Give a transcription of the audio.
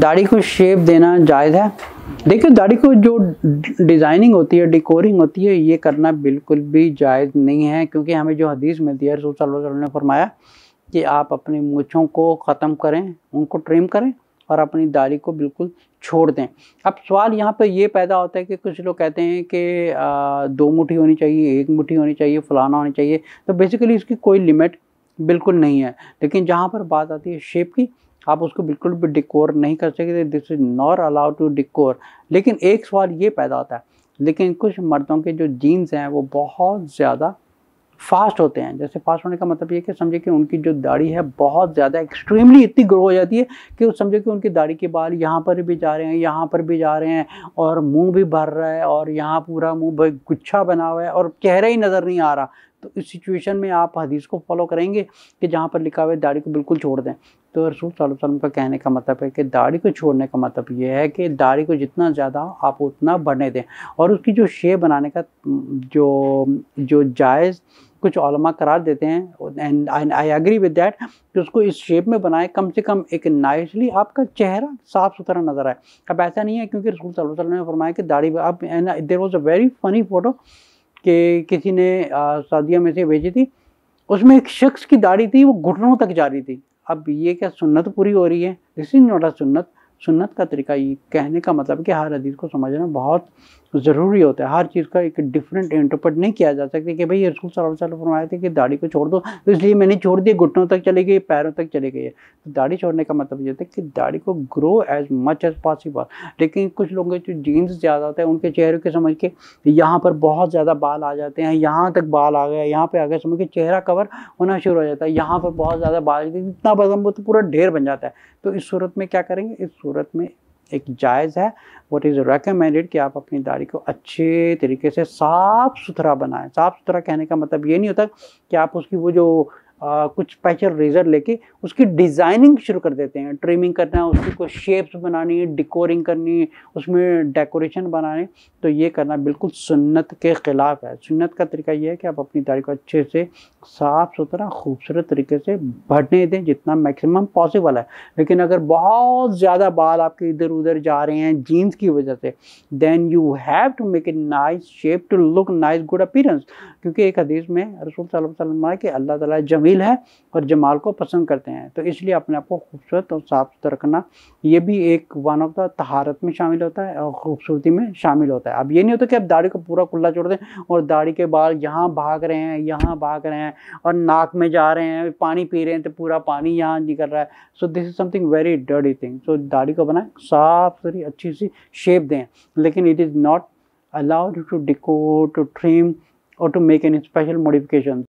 दाढ़ी को शेप देना जायज़ है देखिए दाढ़ी को जो डिज़ाइनिंग होती है डिकोरिंग होती है ये करना बिल्कुल भी जायज़ नहीं है क्योंकि हमें जो हदीस मिलती है रसूल सल्लल्लाहु ने फरमाया कि आप अपनी मूछों को ख़त्म करें उनको ट्रिम करें और अपनी दाढ़ी को बिल्कुल छोड़ दें अब सवाल यहाँ पर यह पैदा होता है कि कुछ लोग कहते हैं कि दो मुठ्ठी होनी चाहिए एक मुठ्ठी होनी चाहिए फलाना होनी चाहिए तो बेसिकली इसकी कोई लिमिट बिल्कुल नहीं है लेकिन जहाँ पर बात आती है शेप की आप उसको बिल्कुल भी डिकोर नहीं कर सकते this is not allowed to decor लेकिन एक सवाल ये पैदा होता है लेकिन कुछ मर्दों के जो जीन्स हैं वो बहुत ज़्यादा फास्ट होते हैं जैसे फास्ट होने का मतलब ये कि समझे कि उनकी जो दाढ़ी है बहुत ज़्यादा एक्सट्रीमली इतनी ग्रो हो जाती है कि समझे कि उनकी दाढ़ी के बाल यहाँ पर भी जा रहे हैं यहाँ पर भी जा रहे हैं और मुंह भी भर रहा है और यहाँ पूरा मुंह गुच्छा बना हुआ है और चेहरा ही नज़र नहीं आ रहा तो इस सिचुएशन में आप हदीस को फॉलो करेंगे कि जहाँ पर लिखा हुआ है दाढ़ी को बिल्कुल छोड़ दें तो रसूल वसल्लम का कहने का मतलब है कि दाढ़ी को छोड़ने का मतलब यह है कि दाढ़ी को जितना ज़्यादा आप उतना बढ़ने दें और उसकी जो शेप बनाने का जो जो जायज़ कुछ ओलमा करार देते हैं and I agree with that कि उसको इस शेप में बनाएं कम से कम एक नाइसली आपका चेहरा साफ सुथरा नज़र आए अब ऐसा नहीं है क्योंकि रसूल वसल्लम ने फरमाया कि दाढ़ी अब there was a very funny photo कि किसी ने शादिया में से भेजी थी उसमें एक शख्स की दाढ़ी थी वो घुटनों तक जा रही थी अब ये क्या सुन्नत पूरी हो रही है दिस इज नॉट अ सुन्नत सुन्नत का तरीका ये कहने का मतलब कि हर हदीस को समझना बहुत तो ज़रूरी होता है हर चीज़ का एक डिफरेंट इंटरप्रेट नहीं किया जा सकता कि भाई रसूल सल्लल्लाहु फरमाए थे कि दाढ़ी को छोड़ दो तो इसलिए मैंने छोड़ दी घुटनों तक चली गई पैरों तक चली गई है तो दाढ़ी छोड़ने का मतलब ये था कि दाढ़ी को grow as much as possible लेकिन कुछ लोगों के जो जीन्स ज़्यादा होते हैं उनके चेहरे के समझ के यहाँ पर बहुत ज़्यादा बाल आ जाते हैं यहाँ तक बाल आ गया यहाँ पर आ गया समझ के चेहरा कवर होना शुरू हो जाता है यहाँ पर बहुत ज़्यादा बाल इतना बदम तो पूरा ढेर बन जाता है तो इस सूरत में क्या करेंगे इस सूरत में एक जायज़ है वट इज़ रेकमेंडेड कि आप अपनी दाढ़ी को अच्छे तरीके से साफ़ सुथरा बनाएं साफ़ सुथरा कहने का मतलब ये नहीं होता कि आप उसकी वो जो आ, कुछ स्पेशल रेज़र लेके उसकी डिज़ाइनिंग शुरू कर देते हैं ट्रिमिंग करना है उसकी कोई शेप्स बनानी है डिकोरिंग करनी है उसमें डेकोरेशन बनाने तो ये करना बिल्कुल सुन्नत के ख़िलाफ़ है सुन्नत का तरीका ये है कि आप अपनी दाढ़ी को अच्छे से साफ़ सुथरा खूबसूरत तरीके से भरने दें जितना मैक्सिमम पॉसिबल है लेकिन अगर बहुत ज़्यादा बाल आपके इधर उधर जा रहे हैं जीन्स की वजह से then you have to make a nice shape to look nice good appearance क्योंकि एक हदीस में रसूल सल्लल्लाहु अलैहि वसल्लम कि अल्लाह ताला जमी तवील है और जमाल को पसंद करते हैं तो इसलिए अपने आप को खूबसूरत और साफ सुथरा रखना ये भी एक वन ऑफ द तहारत में शामिल होता है और खूबसूरती में शामिल होता है अब ये नहीं होता कि आप दाढ़ी को पूरा खुला छोड़ दें और दाढ़ी के बाल यहाँ भाग रहे हैं यहाँ भाग रहे हैं और नाक में जा रहे हैं पानी पी रहे हैं तो पूरा पानी यहाँ निकल रहा है so this is something very dirty thing so दाढ़ी को बनाए साफ सुथरी अच्छी सी शेप दें लेकिन it is not allowed to to to trim और to make an special modification